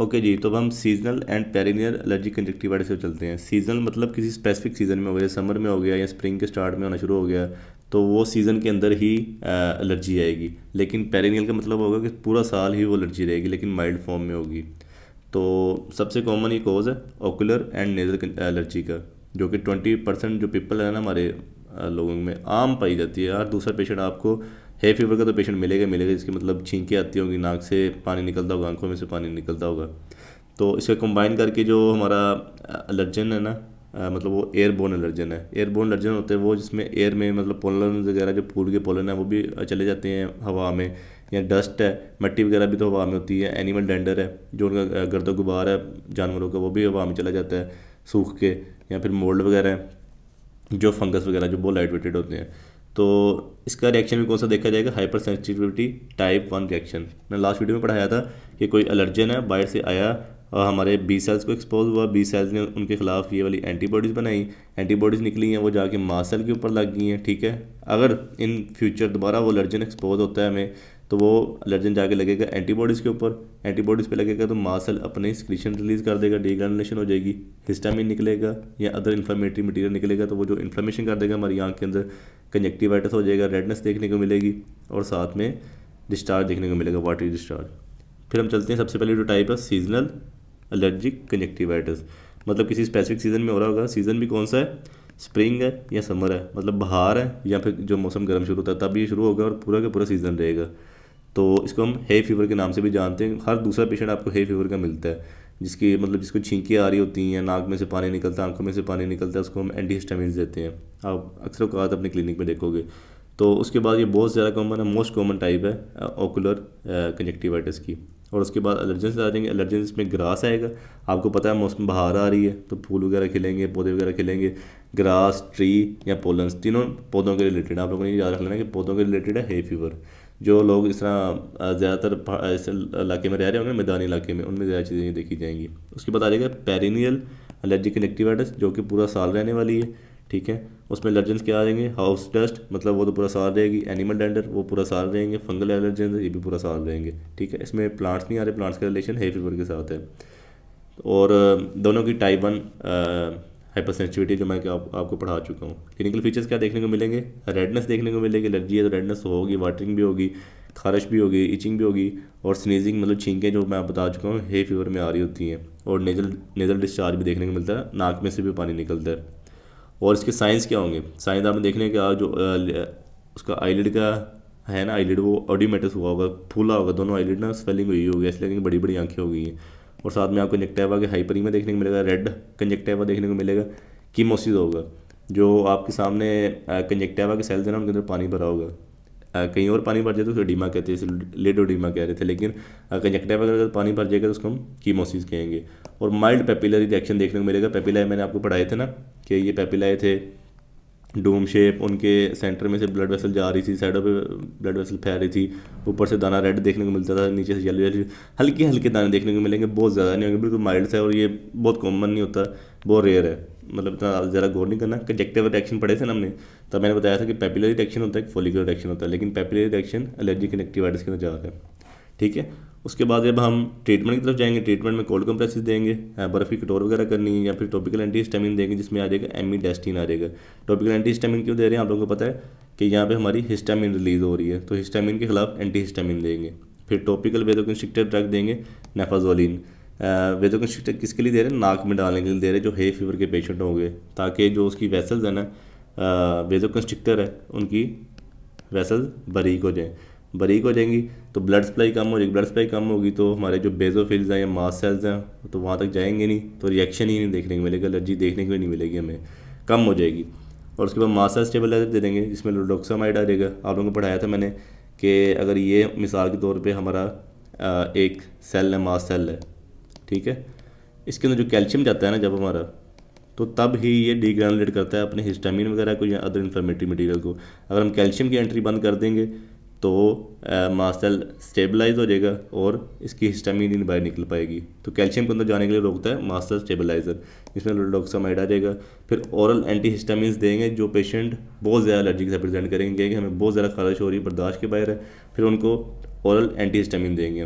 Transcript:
okay जी तो अब हम seasonal and perennial allergy conjunctivitis से चलते हैं सीजनल मतलब किसी स्पेसिफिक सीज़न में हो गया समर में हो गया या स्प्रिंग के स्टार्ट में होना शुरू हो गया तो वो सीज़न के अंदर ही एलर्जी आएगी लेकिन पेरिनियल का मतलब होगा कि पूरा साल ही वो एलर्जी रहेगी लेकिन माइल्ड फॉर्म में होगी तो सबसे कॉमन ये कॉज है ओकुलर एंड नेजल एलर्जी का जो कि ट्वेंटी परसेंट जो पीपल है ना हमारे लोगों में आम पाई जाती है हर दूसरा पेशेंट आपको हे फीवर का तो पेशेंट मिलेगा मिलेगा इसकी मतलब छींके आती होंगी नाक से पानी निकलता होगा आंखों में से पानी निकलता होगा तो इसे कंबाइन करके जो हमारा एलर्जन है ना आ, मतलब वो एयरबोन एलर्जन है एयरबोन एलर्जन होते हैं वो जिसमें एयर में मतलब पोलन वगैरह जो फूल के पोलन है वो भी चले जाते हैं हवा में या डस्ट है मिट्टी वगैरह भी तो हवा में होती है एनिमल डेंडर है जो उनका गर्द गुबार है जानवरों का वो भी हवा में चला जाता है सूख के या फिर मोल्ड वगैरह है जो फंगस वगैरह जो बहुत लाइट वेटेड होते हैं तो इसका रिएक्शन भी कौन सा देखा जाएगा hyper sensitivity type one reaction मैंने लास्ट वीडियो में पढ़ाया था कि कोई एलर्जन है बाहर से आया और हमारे बी सेल्स को एक्सपोज हुआ बी सेल्स ने उनके खिलाफ ये वाली एंटीबॉडीज़ बनाई एंटीबॉडीज़ निकली हैं वो जाके मांस सेल के ऊपर लग गई हैं ठीक है अगर इन फ्यूचर दोबारा वो एलर्जन एक्सपोज होता है हमें तो वो एलर्जन जाके लगेगा एंटीबॉडीज़ के ऊपर एंटीबॉडीज़ पे लगेगा तो मासल अपने स्क्रीशन रिलीज़ कर देगा डिग्रेनुलेशन हो जाएगी हिस्टामिन निकलेगा या अदर इन्फ्लामेटरी मटेरियल निकलेगा तो वो जो इन्फ्लामेशन कर देगा हमारी आँख के अंदर कंजक्टिवाइटस हो जाएगा रेडनेस देखने को मिलेगी और साथ में डिस्चार्ज देखने को मिलेगा वाटरी डिस्चार्ज फिर हम चलते हैं सबसे पहले जो टाइप है सीजनल एलर्जिक कंजक्टिवाइटस मतलब किसी स्पेसिफिक सीज़न में हो रहा होगा सीज़न भी कौन सा है स्प्रिंग है या समर है मतलब बहार है या फिर जो मौसम गर्म शुरू होता है तब ये शुरू होगा और पूरा का पूरा सीज़न रहेगा तो इसको हम हे फीवर के नाम से भी जानते हैं हर दूसरा पेशेंट आपको हे फीवर का मिलता है जिसकी मतलब जिसको छींकी आ रही होती हैं नाक में से पानी निकलता है आंखों में से पानी निकलता है उसको हम एंटी हिस्टामिन देते हैं आप अक्सर अवकात अपने क्लिनिक में देखोगे तो उसके बाद ये बहुत ज़्यादा कॉमन है मोस्ट कॉमन टाइप है ओकुलर कंजक्टिवाइटिस की और उसके बाद एलर्जेंस आ जाएंगे एलर्जेंस में ग्रास आएगा आपको पता है मौसम बाहर आ रही है तो फूल वगैरह खिलेंगे पौधे वगैरह खिलेंगे ग्रास ट्री या पोलन तीनों पौधों के रिलेटेड आप लोगों ने याद रख लेना कि पौधों के रिलेटेड है हे फीवर जो लोग इस तरह ज़्यादातर इस इलाके में रह रहे होंगे मैदानी इलाके में उनमें ज़्यादा चीज़ें देखी जाएंगी उसके बाद आ जाएगा पेरीनियल एलर्जी इलेक्टिवाइटिस जो कि पूरा साल रहने वाली है ठीक है उसमें एलर्जेंस क्या आ जाएंगे हाउस डस्ट मतलब वो तो पूरा साल रहेगी एनिमल डेंडर वो पूरा साल रहेंगे फंगल एलर्जेंस ये भी पूरा साल रहेंगे ठीक है इसमें प्लांट्स नहीं आ रहे प्लांट्स का रिलेशन हे फीवर के साथ है और दोनों की टाइप वन हाइपर सेंसिटिविटी जो मैं आप, आपको पढ़ा चुका हूँ क्लिनिकल फीचर्स क्या देखने को मिलेंगे रेडनेस देखने को मिलेगी एलर्जी है तो रेडनेस तो होगी वाटरिंग भी होगी खारिश भी होगी इचिंग भी होगी और स्नीजिंग मतलब छींकें जो मैं आप बता चुका हूँ हे फीवर में आ रही होती हैं और नेजल नेजल डिस्चार्ज भी देखने को मिलता है नाक में से भी पानी निकलता है और इसके साइंस क्या होंगे साइंस आपने देखने कि जो उसका आईलिड का है ना आईलिड वो ऑडिमेटस हुआ होगा फूला होगा दोनों आईलिड ना स्वेलिंग हुई होगी इसलिए लेकिन बड़ी बड़ी आंखें हैं और साथ में आपको कंजक्टिवा के हाइपरी में देखने को मिलेगा रेड कंजक्टिवा देखने को मिलेगा कीमोसिस होगा जो आपके सामने कंजक्टिवा के सेल्स हैं ना उनके अंदर पानी भरा होगा कहीं और पानी भर जाए तो उसको डीमा कहते हैं डीमा कह रहे थे लेकिन कंजक्टिव अगर पानी भर जाएगा तो उसको हम कीमोसिस कहेंगे और माइल्ड पेपिलरी रिएक्शन देखने को मिलेगा पेपिलाई मैंने आपको पढ़ाए थे ना कि ये पेपिलाई थे डोम शेप उनके सेंटर में से ब्लड वेसल जा रही थी साइडों पे ब्लड वेसल फैल रही थी ऊपर से दाना रेड देखने को मिलता था नीचे से येलो येलो हल्के हल्के दाने देखने को मिलेंगे बहुत ज़्यादा नहीं होंगे बिल्कुल माइल्ड है और ये बहुत कॉमन नहीं होता बहुत रेयर है मतलब इतना ज़्यादा गौर नहीं करना कंजेक्टिव रिएक्शन पढ़े थे ना हमने तब मैंने बताया था कि पेपिलरी रिएक्शन होता है एक फोलिकुलर रिएक्शन होता है लेकिन पेपिलरी रिएक्शन एलर्जी कनेक्टिवाइटिस के अंदर ज़्यादा है ठीक है उसके बाद जब हम ट्रीटमेंट की तरफ जाएंगे ट्रीटमेंट में कोल्ड कंप्रेसिस देंगे बर्फ़ की कटोर वगैरह करनी है या फिर टॉपिकल एंटी स्टेमिन देंगे जिसमें आ जाएगा एमी डेस्टिन आ जाएगा टॉपिकल एंटी स्टेमिन क्यों दे रहे हैं आप लोगों को पता है कि यहाँ पे हमारी हिस्टामिन रिलीज हो रही है तो हिस्टामिन के खिलाफ एंटी हिस्टामिन देंगे फिर टॉपिकल वेदोकंस्ट्रिक्टेड ड्रग देंगे नेफाजोलिन वेदो का किसके लिए दे रहे हैं नाक में डालने के लिए दे रहे हैं जो हे फीवर के पेशेंट होंगे ताकि जो उसकी वेसल्स है ना वेदो कंस्ट्रिक्टर है उनकी वैसल्स बरीक हो जाएँ बरीक हो जाएंगी तो ब्लड सप्लाई कम हो जाएगी ब्लड सप्लाई कम होगी तो हमारे जो बेजोफिल्स हैं या मास सेल्स हैं तो वहाँ तक जाएंगे नहीं तो रिएक्शन ही नहीं देखने को मिलेगा एलर्जी देखने को नहीं मिलेगी हमें कम हो जाएगी और उसके बाद मास सेल स्टेबलाइजर दे देंगे जिसमें लोडोक्सामाइड आ जाएगा आप लोगों को पढ़ाया था मैंने कि अगर ये मिसाल के तौर पर हमारा एक सेल है मास सेल है ठीक है इसके अंदर जो कैल्शियम जाता है ना जब हमारा तो तब ही ये डिग्रेनुलेट करता है अपने हिस्टामिन वगैरह को या अदर इन्फ्लामेटरी मटीरियल को अगर हम कैल्शियम की एंट्री बंद कर देंगे तो मास्टल स्टेबलाइज हो जाएगा और इसकी हिस्टामिन इन बाहर निकल पाएगी तो कैल्शियम के अंदर जाने के लिए रोकता है मास्टल स्टेबलाइज़र इसमें लोडोक्सामाइड आ जाएगा फिर औरल एंटी हिस्टामिन देंगे जो पेशेंट बहुत ज़्यादा एलर्जी से प्रेजेंट करेंगे कहेंगे हमें बहुत ज़्यादा खारिश हो रही है बर्दाश्त के बाहर है फिर उनको औरल एंटी हिस्टामिन देंगे